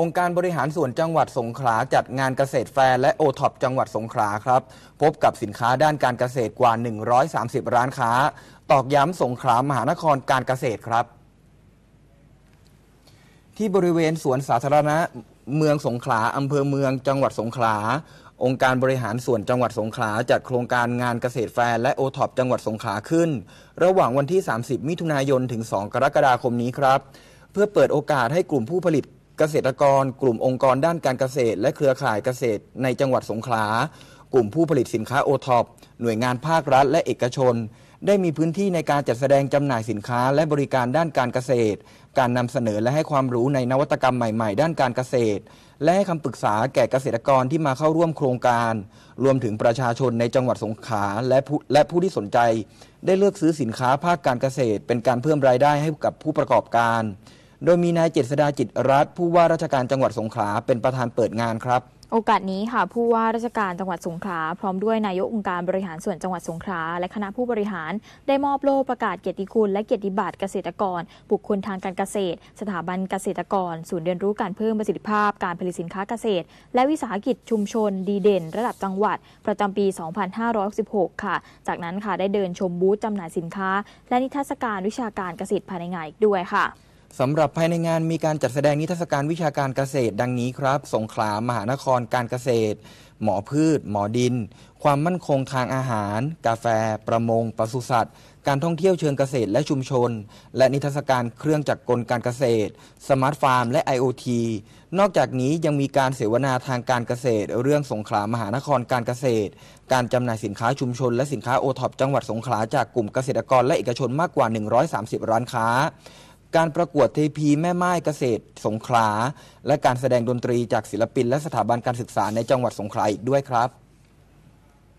องค์การบริหารส่วนจังหวัดสงขลาจัดงานเกษตรแฟร์และโอท็อปจังหวัดสงขลาครับ พบกับสินค้าด้านการเกษตรกว่า 130 ร้านค้า ตอกย้ำสงขลามหานครการเกษตรครับ ที่บริเวณสวนสาธารณะเมืองสงขลาอำเภอเมืองจังหวัดสงขลาองค์การบริหารส่วนจังหวัดสงขลาจัดโครงการงานเกษตรแฟร์และโอท็อปจังหวัดสงขลาขึ้น ระหว่างวันที่ 30มิถุนายนถึง2กรกฎาคมนี้ครับ เพื่อเปิดโอกาสให้กลุ่มผู้ผลิตเกษตรกรกลุ่มองค์กรด้านการเกษตร และเครือข่ายเกษตร ในจังหวัดสงขลากลุ่มผู้ผลิตสินค้าโอท็อปหน่วยงานภาครัฐ และเอกชน ได้มีพื้นที่ในการจัดแสดงจำหน่ายสินค้าและบริการด้านการเกษตร การนำเสนอและให้ความรู้ในนวัตกรรมใหม่ ๆ ด้านการเกษตร และให้คำปรึกษาแก่เกษตรกรที่มาเข้าร่วมโครงการ รวมถึงประชาชนในจังหวัดสงขลาและผู้และผู้ที่สนใจ ได้เลือกซื้อสินค้าภาคการเกษตร เป็นการเพิ่มรายได้ให้กับผู้ประกอบการโดยมีนายเจษดาจิตรัฐผู้ว่าราชการจังหวัดสงขลาเป็นประธานเปิดงานครับ โอกาสนี้ค่ะผู้ว่าราชการจังหวัดสงขลาพร้อมด้วยนายกองค์การบริหารส่วนจังหวัดสงขลาและคณะผู้บริหาร ได้มอบโล่ประกาศเกียรติคุณและเกียรติบัตรเกษตรกร บุคคลทางการเกษตร สถาบันเกษตรกร ศูนย์เรียนรู้การเพิ่มประสิทธิภาพการผลิตสินค้าเกษตร และวิสาหกิจชุมชนดีเด่น ระดับจังหวัด ประจำปี 2516 ค่ะ จากนั้นค่ะได้เดินชมบูธจำหน่ายสินค้า และนิทรรศการวิชาการเกษตรภายในงานอีกด้วยค่ะสำหรับภายในงานมีการจัดแสดงนิทรรศการวิชาการเกษตร ดังนี้ครับ สงขลามหานครการเกษตร หมอพืช หมอดิน ความมั่นคงทางอาหาร กาแฟ ประมง ปศุสัตว์ การท่องเที่ยวเชิงเกษตรและชุมชน และนิทรรศการเครื่องจักรกลการเกษตร สมาร์ทฟาร์มและ IoT นอกจากนี้ยังมีการเสวนาทางการเกษตร เรื่องสงขลามหานครการเกษตร การจำหน่ายสินค้าชุมชน และสินค้าโอท็อปจังหวัดสงขลาจากกลุ่มเกษตรกรและเอกชนมากกว่า 130 ร้านค้าการประกวดเทพีแม่ไม้เกษตรสงขลา และการแสดงดนตรีจากศิลปินและสถาบันการศึกษาในจังหวัดสงขลาอีกด้วยครับ